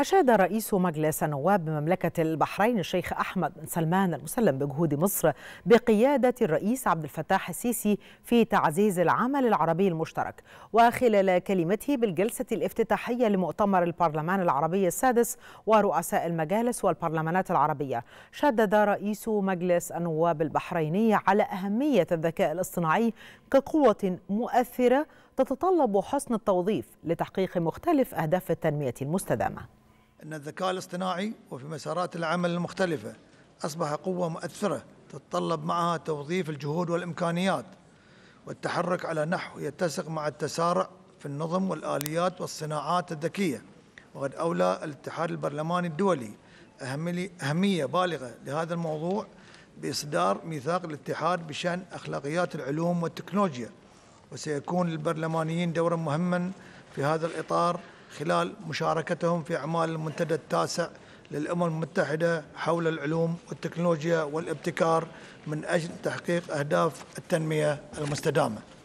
أشاد رئيس مجلس نواب مملكة البحرين الشيخ أحمد بن سلمان المسلم بجهود مصر بقيادة الرئيس عبد الفتاح السيسي في تعزيز العمل العربي المشترك وخلال كلمته بالجلسة الافتتاحية لمؤتمر البرلمان العربي السادس ورؤساء المجالس والبرلمانات العربية شدد رئيس مجلس النواب البحريني على أهمية الذكاء الاصطناعي كقوة مؤثرة تتطلب حسن التوظيف لتحقيق مختلف أهداف التنمية المستدامة أن الذكاء الاصطناعي وفي مسارات العمل المختلفة أصبح قوة مؤثرة تتطلب معها توظيف الجهود والإمكانيات والتحرك على نحو يتسق مع التسارع في النظم والآليات والصناعات الذكية وقد أولى الاتحاد البرلماني الدولي أهمية بالغة لهذا الموضوع بإصدار ميثاق الاتحاد بشأن أخلاقيات العلوم والتكنولوجيا وسيكون للبرلمانيين دورا مهما في هذا الإطار خلال مشاركتهم في أعمال المنتدى التاسع للأمم المتحدة حول العلوم والتكنولوجيا والابتكار من أجل تحقيق أهداف التنمية المستدامة